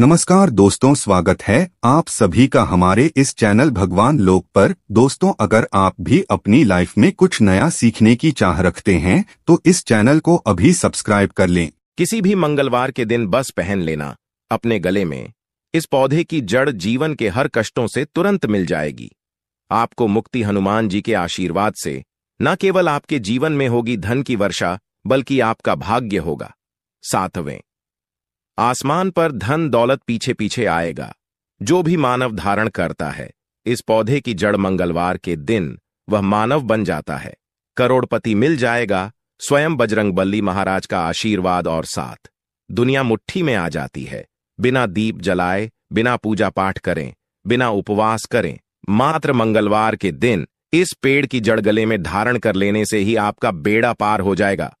नमस्कार दोस्तों स्वागत है आप सभी का हमारे इस चैनल भगवान लोक पर दोस्तों अगर आप भी अपनी लाइफ में कुछ नया सीखने की चाह रखते हैं तो इस चैनल को अभी सब्सक्राइब कर लें किसी भी मंगलवार के दिन बस पहन लेना अपने गले में इस पौधे की जड़ जीवन के हर कष्टों से तुरंत मिल जाएगी आपको मुक्ति हनुमान जी के आशीर्वाद से न केवल आपके जीवन में होगी धन की वर्षा बल्कि आपका भाग्य होगा सातवें आसमान पर धन दौलत पीछे पीछे आएगा जो भी मानव धारण करता है इस पौधे की जड़ मंगलवार के दिन वह मानव बन जाता है करोड़पति मिल जाएगा स्वयं बजरंगबली महाराज का आशीर्वाद और साथ दुनिया मुट्ठी में आ जाती है बिना दीप जलाए बिना पूजा पाठ करें बिना उपवास करें मात्र मंगलवार के दिन इस पेड़ की जड़ गले में धारण कर लेने से ही आपका बेड़ा पार हो जाएगा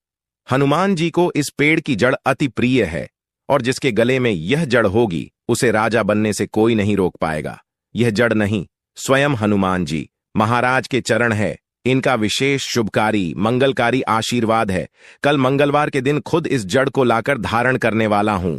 हनुमान जी को इस पेड़ की जड़ अति प्रिय है और जिसके गले में यह जड़ होगी उसे राजा बनने से कोई नहीं रोक पाएगा यह जड़ नहीं स्वयं हनुमान जी महाराज के चरण है इनका विशेष शुभकारी मंगलकारी आशीर्वाद है कल मंगलवार के दिन खुद इस जड़ को लाकर धारण करने वाला हूं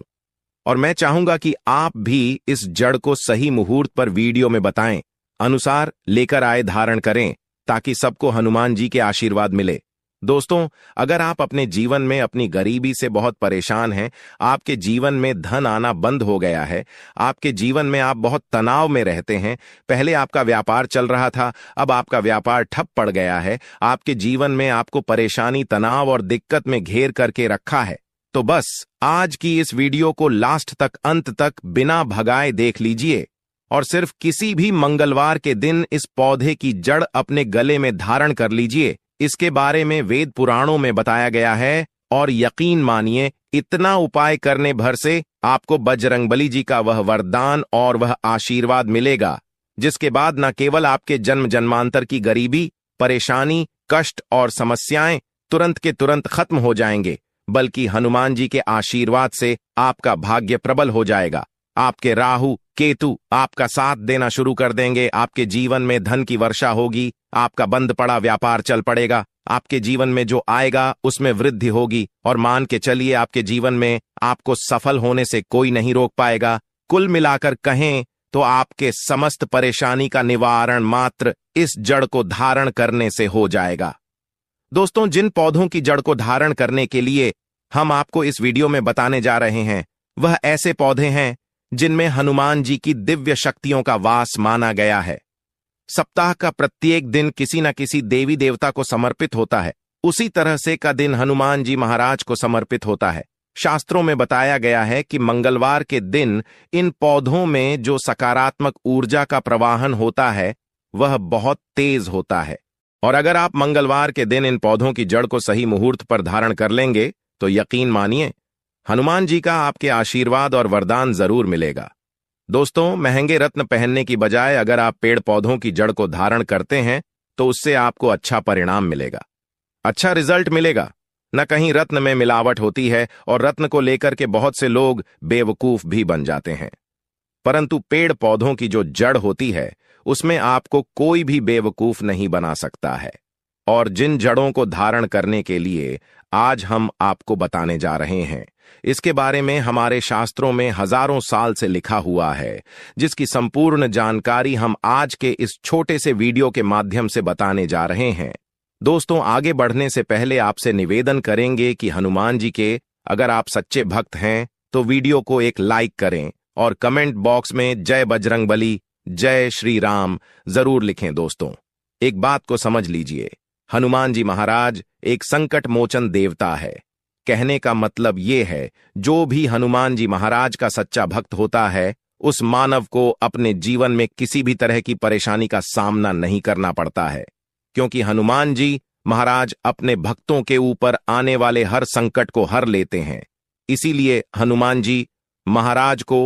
और मैं चाहूंगा कि आप भी इस जड़ को सही मुहूर्त पर वीडियो में बताएं अनुसार लेकर आए धारण करें ताकि सबको हनुमान जी के आशीर्वाद मिले दोस्तों अगर आप अपने जीवन में अपनी गरीबी से बहुत परेशान हैं आपके जीवन में धन आना बंद हो गया है आपके जीवन में आप बहुत तनाव में रहते हैं पहले आपका व्यापार चल रहा था अब आपका व्यापार ठप पड़ गया है आपके जीवन में आपको परेशानी तनाव और दिक्कत में घेर करके रखा है तो बस आज की इस वीडियो को लास्ट तक अंत तक बिना भगाए देख लीजिए और सिर्फ किसी भी मंगलवार के दिन इस पौधे की जड़ अपने गले में धारण कर लीजिए इसके बारे में वेद पुराणों में बताया गया है और यकीन मानिए इतना उपाय करने भर से आपको बजरंगबली जी का वह वरदान और वह आशीर्वाद मिलेगा जिसके बाद न केवल आपके जन्म जन्मांतर की गरीबी परेशानी कष्ट और समस्याएं तुरंत के तुरंत खत्म हो जाएंगे बल्कि हनुमान जी के आशीर्वाद से आपका भाग्य प्रबल हो जाएगा आपके राहु केतु आपका साथ देना शुरू कर देंगे आपके जीवन में धन की वर्षा होगी आपका बंद पड़ा व्यापार चल पड़ेगा आपके जीवन में जो आएगा उसमें वृद्धि होगी और मान के चलिए आपके जीवन में आपको सफल होने से कोई नहीं रोक पाएगा कुल मिलाकर कहें तो आपके समस्त परेशानी का निवारण मात्र इस जड़ को धारण करने से हो जाएगा दोस्तों जिन पौधों की जड़ को धारण करने के लिए हम आपको इस वीडियो में बताने जा रहे हैं वह ऐसे पौधे हैं जिनमें हनुमान जी की दिव्य शक्तियों का वास माना गया है सप्ताह का प्रत्येक दिन किसी न किसी देवी देवता को समर्पित होता है उसी तरह से का दिन हनुमान जी महाराज को समर्पित होता है शास्त्रों में बताया गया है कि मंगलवार के दिन इन पौधों में जो सकारात्मक ऊर्जा का प्रवाहन होता है वह बहुत तेज होता है और अगर आप मंगलवार के दिन इन पौधों की जड़ को सही मुहूर्त पर धारण कर लेंगे तो यकीन मानिए हनुमान जी का आपके आशीर्वाद और वरदान जरूर मिलेगा दोस्तों महंगे रत्न पहनने की बजाय अगर आप पेड़ पौधों की जड़ को धारण करते हैं तो उससे आपको अच्छा परिणाम मिलेगा अच्छा रिजल्ट मिलेगा न कहीं रत्न में मिलावट होती है और रत्न को लेकर के बहुत से लोग बेवकूफ भी बन जाते हैं परंतु पेड़ पौधों की जो जड़ होती है उसमें आपको कोई भी बेवकूफ नहीं बना सकता है और जिन जड़ों को धारण करने के लिए आज हम आपको बताने जा रहे हैं इसके बारे में हमारे शास्त्रों में हजारों साल से लिखा हुआ है जिसकी संपूर्ण जानकारी हम आज के इस छोटे से वीडियो के माध्यम से बताने जा रहे हैं दोस्तों आगे बढ़ने से पहले आपसे निवेदन करेंगे कि हनुमान जी के अगर आप सच्चे भक्त हैं तो वीडियो को एक लाइक करें और कमेंट बॉक्स में जय बजरंग जय श्री राम जरूर लिखें दोस्तों एक बात को समझ लीजिए हनुमान जी महाराज एक संकट मोचन देवता है कहने का मतलब ये है जो भी हनुमान जी महाराज का सच्चा भक्त होता है उस मानव को अपने जीवन में किसी भी तरह की परेशानी का सामना नहीं करना पड़ता है क्योंकि हनुमान जी महाराज अपने भक्तों के ऊपर आने वाले हर संकट को हर लेते हैं इसीलिए हनुमान जी महाराज को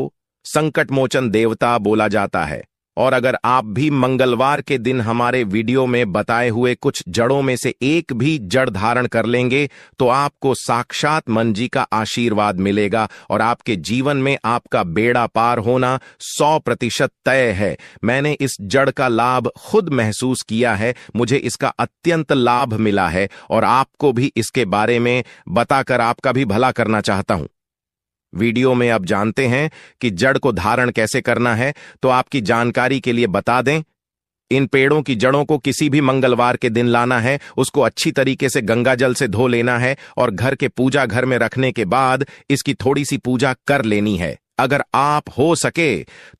संकट मोचन देवता बोला जाता है और अगर आप भी मंगलवार के दिन हमारे वीडियो में बताए हुए कुछ जड़ों में से एक भी जड़ धारण कर लेंगे तो आपको साक्षात मन जी का आशीर्वाद मिलेगा और आपके जीवन में आपका बेड़ा पार होना सौ प्रतिशत तय है मैंने इस जड़ का लाभ खुद महसूस किया है मुझे इसका अत्यंत लाभ मिला है और आपको भी इसके बारे में बताकर आपका भी भला करना चाहता हूं वीडियो में आप जानते हैं कि जड़ को धारण कैसे करना है तो आपकी जानकारी के लिए बता दें इन पेड़ों की जड़ों को किसी भी मंगलवार के दिन लाना है उसको अच्छी तरीके से गंगा जल से धो लेना है और घर के पूजा घर में रखने के बाद इसकी थोड़ी सी पूजा कर लेनी है अगर आप हो सके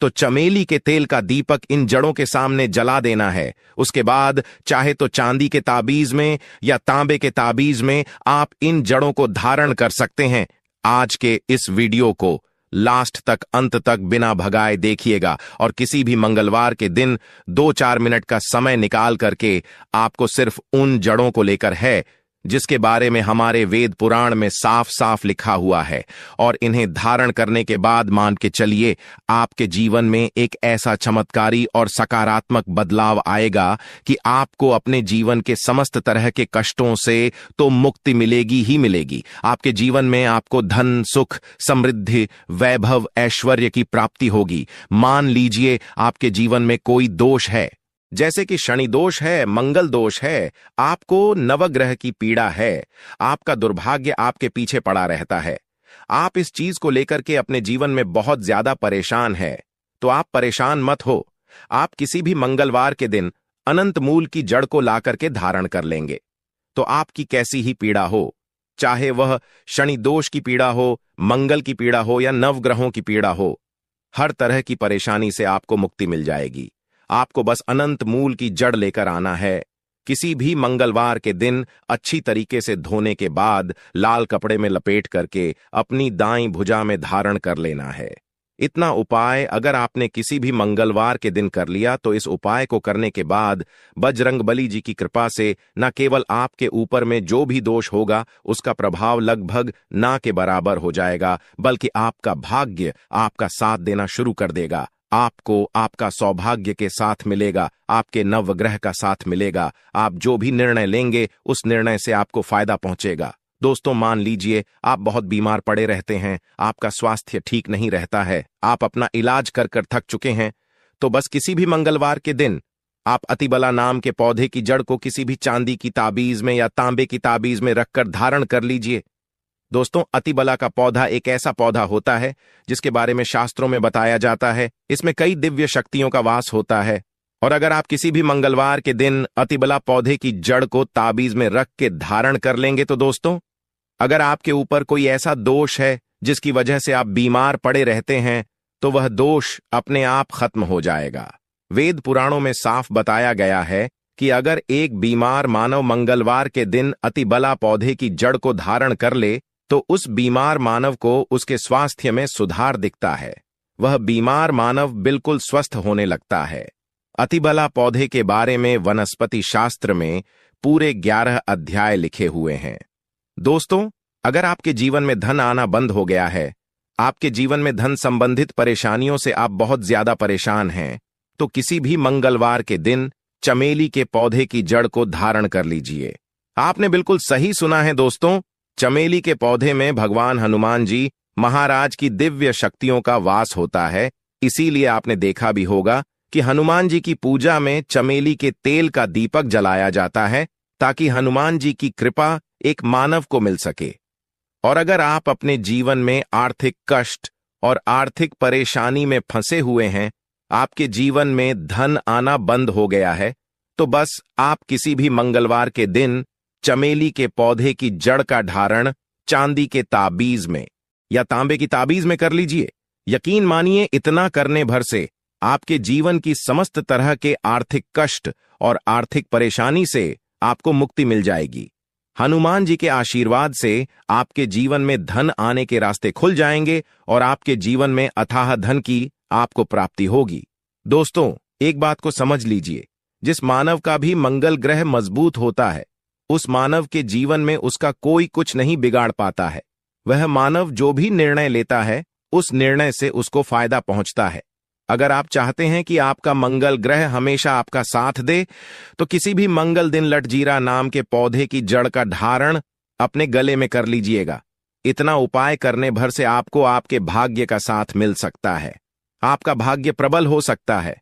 तो चमेली के तेल का दीपक इन जड़ों के सामने जला देना है उसके बाद चाहे तो चांदी के ताबीज में या तांबे के ताबीज में आप इन जड़ों को धारण कर सकते हैं आज के इस वीडियो को लास्ट तक अंत तक बिना भगाए देखिएगा और किसी भी मंगलवार के दिन दो चार मिनट का समय निकाल करके आपको सिर्फ उन जड़ों को लेकर है जिसके बारे में हमारे वेद पुराण में साफ साफ लिखा हुआ है और इन्हें धारण करने के बाद मान के चलिए आपके जीवन में एक ऐसा चमत्कारी और सकारात्मक बदलाव आएगा कि आपको अपने जीवन के समस्त तरह के कष्टों से तो मुक्ति मिलेगी ही मिलेगी आपके जीवन में आपको धन सुख समृद्धि वैभव ऐश्वर्य की प्राप्ति होगी मान लीजिए आपके जीवन में कोई दोष है जैसे कि शनि दोष है मंगल दोष है आपको नवग्रह की पीड़ा है आपका दुर्भाग्य आपके पीछे पड़ा रहता है आप इस चीज को लेकर के अपने जीवन में बहुत ज्यादा परेशान है तो आप परेशान मत हो आप किसी भी मंगलवार के दिन अनंत मूल की जड़ को ला करके धारण कर लेंगे तो आपकी कैसी ही पीड़ा हो चाहे वह शनि दोष की पीड़ा हो मंगल की पीड़ा हो या नवग्रहों की पीड़ा हो हर तरह की परेशानी से आपको मुक्ति मिल जाएगी आपको बस अनंत मूल की जड़ लेकर आना है किसी भी मंगलवार के दिन अच्छी तरीके से धोने के बाद लाल कपड़े में लपेट करके अपनी दाई भुजा में धारण कर लेना है इतना उपाय अगर आपने किसी भी मंगलवार के दिन कर लिया तो इस उपाय को करने के बाद बजरंग बली जी की कृपा से न केवल आपके ऊपर में जो भी दोष होगा उसका प्रभाव लगभग ना के बराबर हो जाएगा बल्कि आपका भाग्य आपका साथ देना शुरू कर देगा आपको आपका सौभाग्य के साथ मिलेगा आपके नवग्रह का साथ मिलेगा आप जो भी निर्णय लेंगे उस निर्णय से आपको फायदा पहुंचेगा दोस्तों मान लीजिए आप बहुत बीमार पड़े रहते हैं आपका स्वास्थ्य ठीक नहीं रहता है आप अपना इलाज कर कर थक चुके हैं तो बस किसी भी मंगलवार के दिन आप अतिबला नाम के पौधे की जड़ को किसी भी चांदी की ताबीज में या तांबे की ताबीज में रखकर धारण कर लीजिए दोस्तों अतिबला का पौधा एक ऐसा पौधा होता है जिसके बारे में शास्त्रों में बताया जाता है इसमें कई दिव्य शक्तियों का वास होता है और अगर आप किसी भी मंगलवार के दिन अतिबला पौधे की जड़ को ताबीज में रख के धारण कर लेंगे तो दोस्तों अगर आपके ऊपर कोई ऐसा दोष है जिसकी वजह से आप बीमार पड़े रहते हैं तो वह दोष अपने आप खत्म हो जाएगा वेद पुराणों में साफ बताया गया है कि अगर एक बीमार मानव मंगलवार के दिन अतिबला पौधे की जड़ को धारण कर ले तो उस बीमार मानव को उसके स्वास्थ्य में सुधार दिखता है वह बीमार मानव बिल्कुल स्वस्थ होने लगता है अतिबला पौधे के बारे में वनस्पति शास्त्र में पूरे ग्यारह अध्याय लिखे हुए हैं दोस्तों अगर आपके जीवन में धन आना बंद हो गया है आपके जीवन में धन संबंधित परेशानियों से आप बहुत ज्यादा परेशान हैं तो किसी भी मंगलवार के दिन चमेली के पौधे की जड़ को धारण कर लीजिए आपने बिल्कुल सही सुना है दोस्तों चमेली के पौधे में भगवान हनुमान जी महाराज की दिव्य शक्तियों का वास होता है इसीलिए आपने देखा भी होगा कि हनुमान जी की पूजा में चमेली के तेल का दीपक जलाया जाता है ताकि हनुमान जी की कृपा एक मानव को मिल सके और अगर आप अपने जीवन में आर्थिक कष्ट और आर्थिक परेशानी में फंसे हुए हैं आपके जीवन में धन आना बंद हो गया है तो बस आप किसी भी मंगलवार के दिन चमेली के पौधे की जड़ का धारण चांदी के ताबीज में या तांबे की ताबीज में कर लीजिए यकीन मानिए इतना करने भर से आपके जीवन की समस्त तरह के आर्थिक कष्ट और आर्थिक परेशानी से आपको मुक्ति मिल जाएगी हनुमान जी के आशीर्वाद से आपके जीवन में धन आने के रास्ते खुल जाएंगे और आपके जीवन में अथाह धन की आपको प्राप्ति होगी दोस्तों एक बात को समझ लीजिए जिस मानव का भी मंगल ग्रह मजबूत होता है उस मानव के जीवन में उसका कोई कुछ नहीं बिगाड़ पाता है वह मानव जो भी निर्णय लेता है उस निर्णय से उसको फायदा पहुंचता है अगर आप चाहते हैं कि आपका मंगल ग्रह हमेशा आपका साथ दे तो किसी भी मंगल दिन लटजीरा नाम के पौधे की जड़ का धारण अपने गले में कर लीजिएगा इतना उपाय करने भर से आपको आपके भाग्य का साथ मिल सकता है आपका भाग्य प्रबल हो सकता है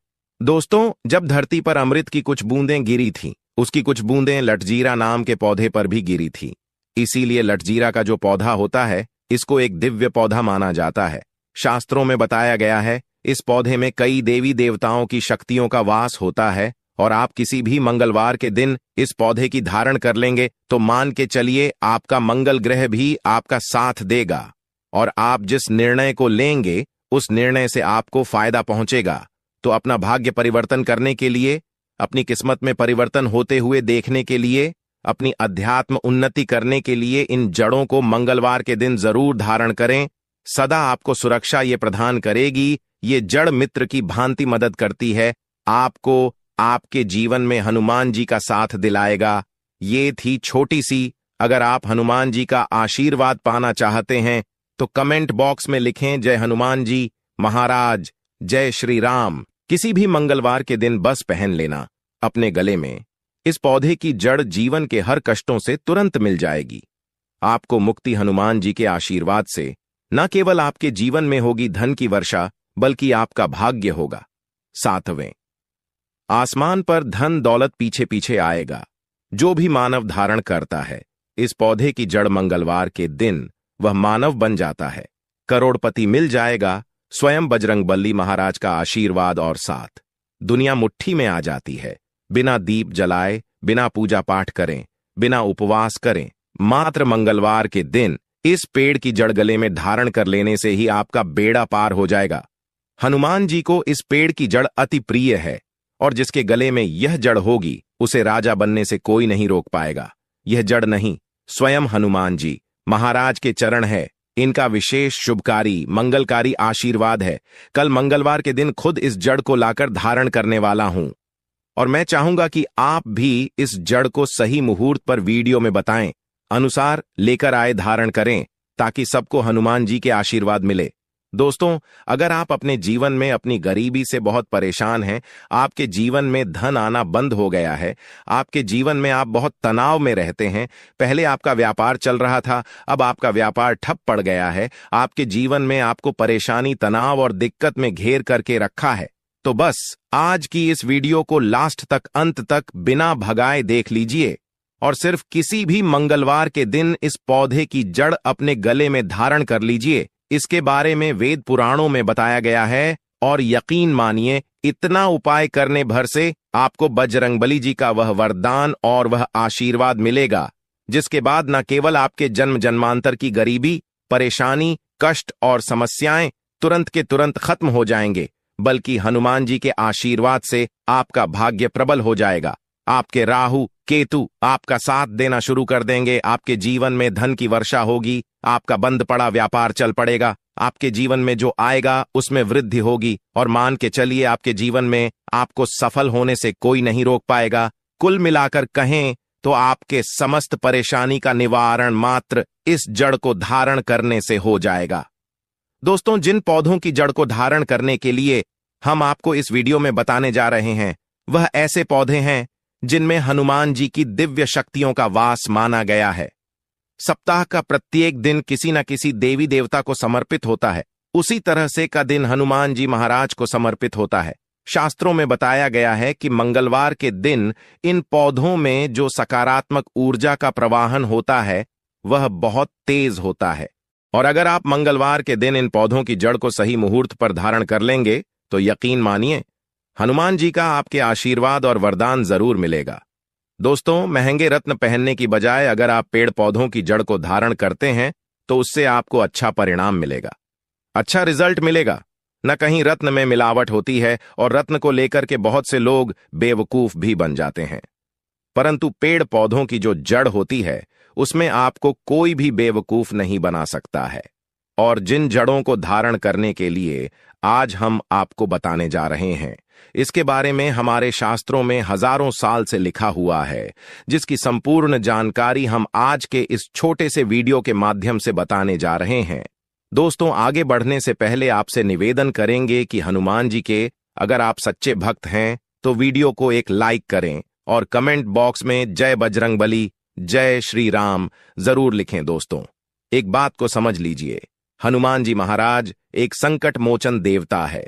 दोस्तों जब धरती पर अमृत की कुछ बूंदें गिरी थीं उसकी कुछ बूंदें लटजीरा नाम के पौधे पर भी गिरी थी इसीलिए लटजीरा का जो पौधा होता है इसको एक दिव्य पौधा माना जाता है शास्त्रों में बताया गया है इस पौधे में कई देवी देवताओं की शक्तियों का वास होता है और आप किसी भी मंगलवार के दिन इस पौधे की धारण कर लेंगे तो मान के चलिए आपका मंगल ग्रह भी आपका साथ देगा और आप जिस निर्णय को लेंगे उस निर्णय से आपको फायदा पहुंचेगा तो अपना भाग्य परिवर्तन करने के लिए अपनी किस्मत में परिवर्तन होते हुए देखने के लिए अपनी अध्यात्म उन्नति करने के लिए इन जड़ों को मंगलवार के दिन जरूर धारण करें सदा आपको सुरक्षा ये प्रदान करेगी ये जड़ मित्र की भांति मदद करती है आपको आपके जीवन में हनुमान जी का साथ दिलाएगा ये थी छोटी सी अगर आप हनुमान जी का आशीर्वाद पाना चाहते हैं तो कमेंट बॉक्स में लिखें जय हनुमान जी महाराज जय श्री राम किसी भी मंगलवार के दिन बस पहन लेना अपने गले में इस पौधे की जड़ जीवन के हर कष्टों से तुरंत मिल जाएगी आपको मुक्ति हनुमान जी के आशीर्वाद से न केवल आपके जीवन में होगी धन की वर्षा बल्कि आपका भाग्य होगा सातवें आसमान पर धन दौलत पीछे पीछे आएगा जो भी मानव धारण करता है इस पौधे की जड़ मंगलवार के दिन वह मानव बन जाता है करोड़पति मिल जाएगा स्वयं बजरंगबली महाराज का आशीर्वाद और साथ दुनिया मुट्ठी में आ जाती है बिना दीप जलाए बिना पूजा पाठ करें बिना उपवास करें मात्र मंगलवार के दिन इस पेड़ की जड़ गले में धारण कर लेने से ही आपका बेड़ा पार हो जाएगा हनुमान जी को इस पेड़ की जड़ अति प्रिय है और जिसके गले में यह जड़ होगी उसे राजा बनने से कोई नहीं रोक पाएगा यह जड़ नहीं स्वयं हनुमान जी महाराज के चरण है इनका विशेष शुभकारी मंगलकारी आशीर्वाद है कल मंगलवार के दिन खुद इस जड़ को लाकर धारण करने वाला हूं और मैं चाहूंगा कि आप भी इस जड़ को सही मुहूर्त पर वीडियो में बताएं अनुसार लेकर आए धारण करें ताकि सबको हनुमान जी के आशीर्वाद मिले दोस्तों अगर आप अपने जीवन में अपनी गरीबी से बहुत परेशान हैं आपके जीवन में धन आना बंद हो गया है आपके जीवन में आप बहुत तनाव में रहते हैं पहले आपका व्यापार चल रहा था अब आपका व्यापार ठप पड़ गया है आपके जीवन में आपको परेशानी तनाव और दिक्कत में घेर करके रखा है तो बस आज की इस वीडियो को लास्ट तक अंत तक बिना भगाए देख लीजिए और सिर्फ किसी भी मंगलवार के दिन इस पौधे की जड़ अपने गले में धारण कर लीजिए इसके बारे में वेद पुराणों में बताया गया है और यकीन मानिए इतना उपाय करने भर से आपको बजरंगबली जी का वह वरदान और वह आशीर्वाद मिलेगा जिसके बाद न केवल आपके जन्म जन्मांतर की गरीबी परेशानी कष्ट और समस्याएं तुरंत के तुरंत खत्म हो जाएंगे बल्कि हनुमान जी के आशीर्वाद से आपका भाग्य प्रबल हो जाएगा आपके राहु केतु आपका साथ देना शुरू कर देंगे आपके जीवन में धन की वर्षा होगी आपका बंद पड़ा व्यापार चल पड़ेगा आपके जीवन में जो आएगा उसमें वृद्धि होगी और मान के चलिए आपके जीवन में आपको सफल होने से कोई नहीं रोक पाएगा कुल मिलाकर कहें तो आपके समस्त परेशानी का निवारण मात्र इस जड़ को धारण करने से हो जाएगा दोस्तों जिन पौधों की जड़ को धारण करने के लिए हम आपको इस वीडियो में बताने जा रहे हैं वह ऐसे पौधे हैं जिनमें हनुमान जी की दिव्य शक्तियों का वास माना गया है सप्ताह का प्रत्येक दिन किसी न किसी देवी देवता को समर्पित होता है उसी तरह से का दिन हनुमान जी महाराज को समर्पित होता है शास्त्रों में बताया गया है कि मंगलवार के दिन इन पौधों में जो सकारात्मक ऊर्जा का प्रवाहन होता है वह बहुत तेज होता है और अगर आप मंगलवार के दिन इन पौधों की जड़ को सही मुहूर्त पर धारण कर लेंगे तो यकीन मानिए हनुमान जी का आपके आशीर्वाद और वरदान जरूर मिलेगा दोस्तों महंगे रत्न पहनने की बजाय अगर आप पेड़ पौधों की जड़ को धारण करते हैं तो उससे आपको अच्छा परिणाम मिलेगा अच्छा रिजल्ट मिलेगा न कहीं रत्न में मिलावट होती है और रत्न को लेकर के बहुत से लोग बेवकूफ भी बन जाते हैं परंतु पेड़ पौधों की जो जड़ होती है उसमें आपको कोई भी बेवकूफ नहीं बना सकता है और जिन जड़ों को धारण करने के लिए आज हम आपको बताने जा रहे हैं इसके बारे में हमारे शास्त्रों में हजारों साल से लिखा हुआ है जिसकी संपूर्ण जानकारी हम आज के इस छोटे से वीडियो के माध्यम से बताने जा रहे हैं दोस्तों आगे बढ़ने से पहले आपसे निवेदन करेंगे कि हनुमान जी के अगर आप सच्चे भक्त हैं तो वीडियो को एक लाइक करें और कमेंट बॉक्स में जय बजरंग जय श्री राम जरूर लिखें दोस्तों एक बात को समझ लीजिए हनुमान जी महाराज एक संकट मोचन देवता है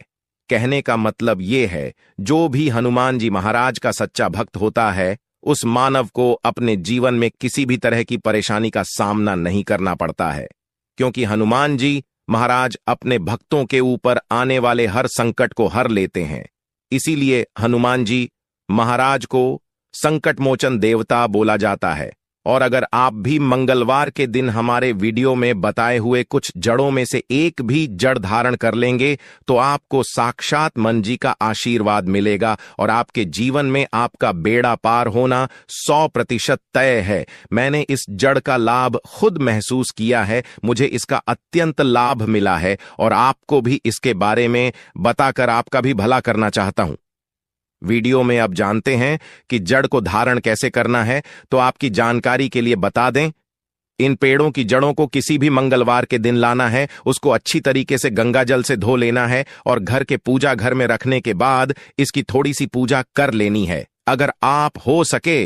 कहने का मतलब ये है जो भी हनुमान जी महाराज का सच्चा भक्त होता है उस मानव को अपने जीवन में किसी भी तरह की परेशानी का सामना नहीं करना पड़ता है क्योंकि हनुमान जी महाराज अपने भक्तों के ऊपर आने वाले हर संकट को हर लेते हैं इसीलिए हनुमान जी महाराज को संकट मोचन देवता बोला जाता है और अगर आप भी मंगलवार के दिन हमारे वीडियो में बताए हुए कुछ जड़ों में से एक भी जड़ धारण कर लेंगे तो आपको साक्षात मन जी का आशीर्वाद मिलेगा और आपके जीवन में आपका बेड़ा पार होना 100 प्रतिशत तय है मैंने इस जड़ का लाभ खुद महसूस किया है मुझे इसका अत्यंत लाभ मिला है और आपको भी इसके बारे में बताकर आपका भी भला करना चाहता हूं वीडियो में आप जानते हैं कि जड़ को धारण कैसे करना है तो आपकी जानकारी के लिए बता दें इन पेड़ों की जड़ों को किसी भी मंगलवार के दिन लाना है उसको अच्छी तरीके से गंगा जल से धो लेना है और घर के पूजा घर में रखने के बाद इसकी थोड़ी सी पूजा कर लेनी है अगर आप हो सके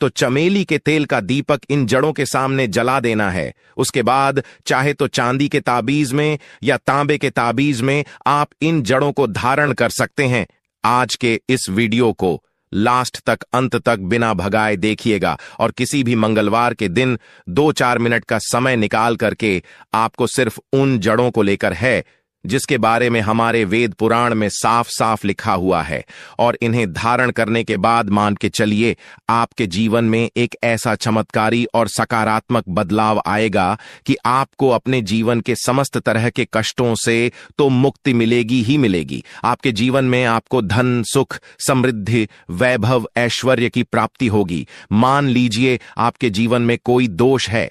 तो चमेली के तेल का दीपक इन जड़ों के सामने जला देना है उसके बाद चाहे तो चांदी के ताबीज में या तांबे के ताबीज में आप इन जड़ों को धारण कर सकते हैं आज के इस वीडियो को लास्ट तक अंत तक बिना भगाए देखिएगा और किसी भी मंगलवार के दिन दो चार मिनट का समय निकाल करके आपको सिर्फ उन जड़ों को लेकर है जिसके बारे में हमारे वेद पुराण में साफ साफ लिखा हुआ है और इन्हें धारण करने के बाद मान के चलिए आपके जीवन में एक ऐसा चमत्कारी और सकारात्मक बदलाव आएगा कि आपको अपने जीवन के समस्त तरह के कष्टों से तो मुक्ति मिलेगी ही मिलेगी आपके जीवन में आपको धन सुख समृद्धि वैभव ऐश्वर्य की प्राप्ति होगी मान लीजिए आपके जीवन में कोई दोष है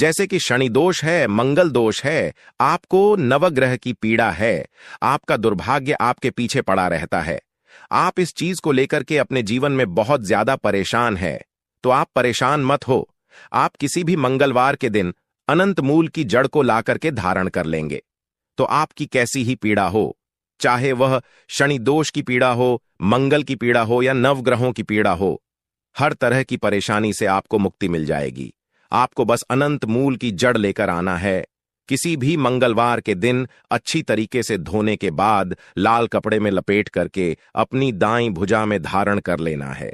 जैसे कि शनि दोष है मंगल दोष है आपको नवग्रह की पीड़ा है आपका दुर्भाग्य आपके पीछे पड़ा रहता है आप इस चीज को लेकर के अपने जीवन में बहुत ज्यादा परेशान है तो आप परेशान मत हो आप किसी भी मंगलवार के दिन अनंत मूल की जड़ को ला करके धारण कर लेंगे तो आपकी कैसी ही पीड़ा हो चाहे वह शनि दोष की पीड़ा हो मंगल की पीड़ा हो या नवग्रहों की पीड़ा हो हर तरह की परेशानी से आपको मुक्ति मिल जाएगी आपको बस अनंत मूल की जड़ लेकर आना है किसी भी मंगलवार के दिन अच्छी तरीके से धोने के बाद लाल कपड़े में लपेट करके अपनी दाई भुजा में धारण कर लेना है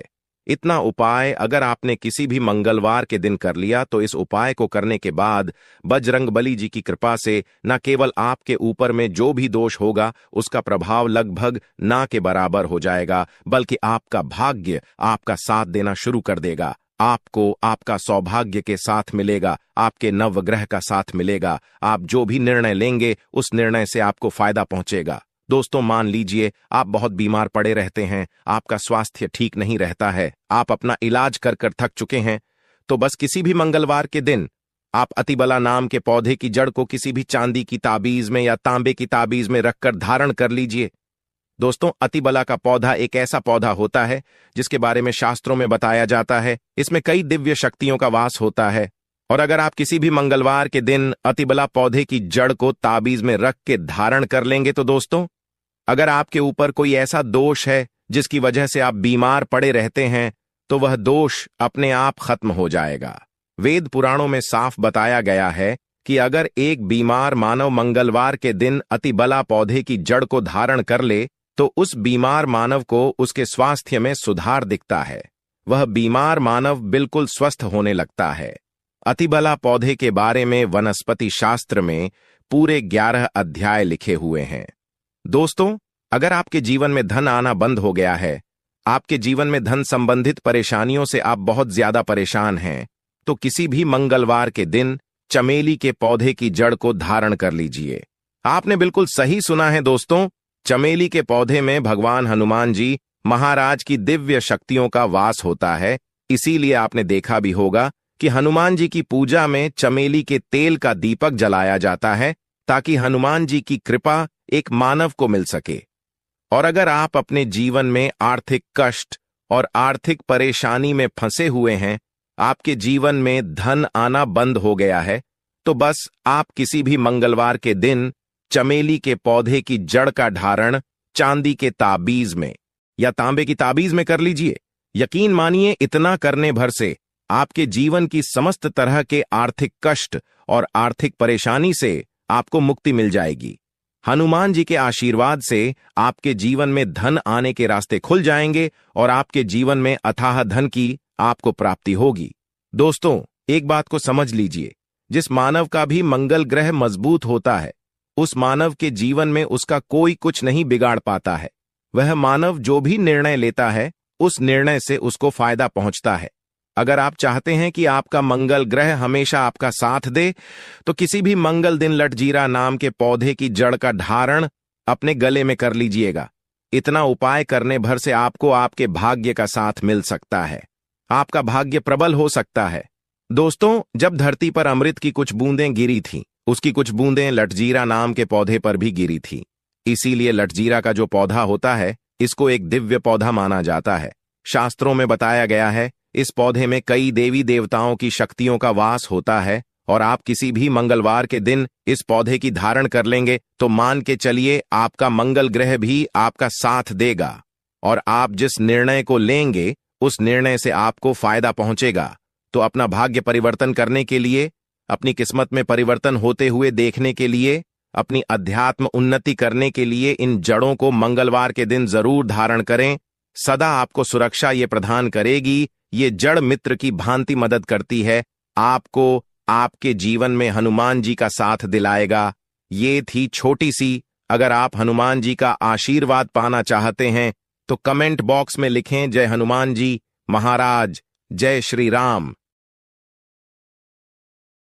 इतना उपाय अगर आपने किसी भी मंगलवार के दिन कर लिया तो इस उपाय को करने के बाद बजरंग बली जी की कृपा से न केवल आपके ऊपर में जो भी दोष होगा उसका प्रभाव लगभग ना के बराबर हो जाएगा बल्कि आपका भाग्य आपका साथ देना शुरू कर देगा आपको आपका सौभाग्य के साथ मिलेगा आपके नवग्रह का साथ मिलेगा आप जो भी निर्णय लेंगे उस निर्णय से आपको फायदा पहुंचेगा दोस्तों मान लीजिए आप बहुत बीमार पड़े रहते हैं आपका स्वास्थ्य ठीक नहीं रहता है आप अपना इलाज कर कर थक चुके हैं तो बस किसी भी मंगलवार के दिन आप अतिबला नाम के पौधे की जड़ को किसी भी चांदी की ताबीज में या तांबे की ताबीज में रखकर धारण कर लीजिए दोस्तों अतिबला का पौधा एक ऐसा पौधा होता है जिसके बारे में शास्त्रों में बताया जाता है इसमें कई दिव्य शक्तियों का वास होता है और अगर आप किसी भी मंगलवार के दिन अतिबला पौधे की जड़ को ताबीज में रख के धारण कर लेंगे तो दोस्तों अगर आपके ऊपर कोई ऐसा दोष है जिसकी वजह से आप बीमार पड़े रहते हैं तो वह दोष अपने आप खत्म हो जाएगा वेद पुराणों में साफ बताया गया है कि अगर एक बीमार मानव मंगलवार के दिन अतिबला पौधे की जड़ को धारण कर ले तो उस बीमार मानव को उसके स्वास्थ्य में सुधार दिखता है वह बीमार मानव बिल्कुल स्वस्थ होने लगता है अतिबला पौधे के बारे में वनस्पति शास्त्र में पूरे ग्यारह अध्याय लिखे हुए हैं दोस्तों अगर आपके जीवन में धन आना बंद हो गया है आपके जीवन में धन संबंधित परेशानियों से आप बहुत ज्यादा परेशान हैं तो किसी भी मंगलवार के दिन चमेली के पौधे की जड़ को धारण कर लीजिए आपने बिल्कुल सही सुना है दोस्तों चमेली के पौधे में भगवान हनुमान जी महाराज की दिव्य शक्तियों का वास होता है इसीलिए आपने देखा भी होगा कि हनुमान जी की पूजा में चमेली के तेल का दीपक जलाया जाता है ताकि हनुमान जी की कृपा एक मानव को मिल सके और अगर आप अपने जीवन में आर्थिक कष्ट और आर्थिक परेशानी में फंसे हुए हैं आपके जीवन में धन आना बंद हो गया है तो बस आप किसी भी मंगलवार के दिन चमेली के पौधे की जड़ का धारण चांदी के ताबीज में या तांबे की ताबीज में कर लीजिए यकीन मानिए इतना करने भर से आपके जीवन की समस्त तरह के आर्थिक कष्ट और आर्थिक परेशानी से आपको मुक्ति मिल जाएगी हनुमान जी के आशीर्वाद से आपके जीवन में धन आने के रास्ते खुल जाएंगे और आपके जीवन में अथाह धन की आपको प्राप्ति होगी दोस्तों एक बात को समझ लीजिए जिस मानव का भी मंगल ग्रह मजबूत होता है उस मानव के जीवन में उसका कोई कुछ नहीं बिगाड़ पाता है वह मानव जो भी निर्णय लेता है उस निर्णय से उसको फायदा पहुंचता है अगर आप चाहते हैं कि आपका मंगल ग्रह हमेशा आपका साथ दे तो किसी भी मंगल दिन लटजीरा नाम के पौधे की जड़ का धारण अपने गले में कर लीजिएगा इतना उपाय करने भर से आपको आपके भाग्य का साथ मिल सकता है आपका भाग्य प्रबल हो सकता है दोस्तों जब धरती पर अमृत की कुछ बूंदें गिरी थीं उसकी कुछ बूंदें लटजीरा नाम के पौधे पर भी गिरी थी इसीलिए लटजीरा का जो पौधा होता है इसको एक दिव्य पौधा माना जाता है शास्त्रों में बताया गया है इस पौधे में कई देवी देवताओं की शक्तियों का वास होता है और आप किसी भी मंगलवार के दिन इस पौधे की धारण कर लेंगे तो मान के चलिए आपका मंगल ग्रह भी आपका साथ देगा और आप जिस निर्णय को लेंगे उस निर्णय से आपको फायदा पहुंचेगा तो अपना भाग्य परिवर्तन करने के लिए अपनी किस्मत में परिवर्तन होते हुए देखने के लिए अपनी अध्यात्म उन्नति करने के लिए इन जड़ों को मंगलवार के दिन जरूर धारण करें सदा आपको सुरक्षा ये प्रदान करेगी ये जड़ मित्र की भांति मदद करती है आपको आपके जीवन में हनुमान जी का साथ दिलाएगा ये थी छोटी सी अगर आप हनुमान जी का आशीर्वाद पाना चाहते हैं तो कमेंट बॉक्स में लिखें जय हनुमान जी महाराज जय श्री राम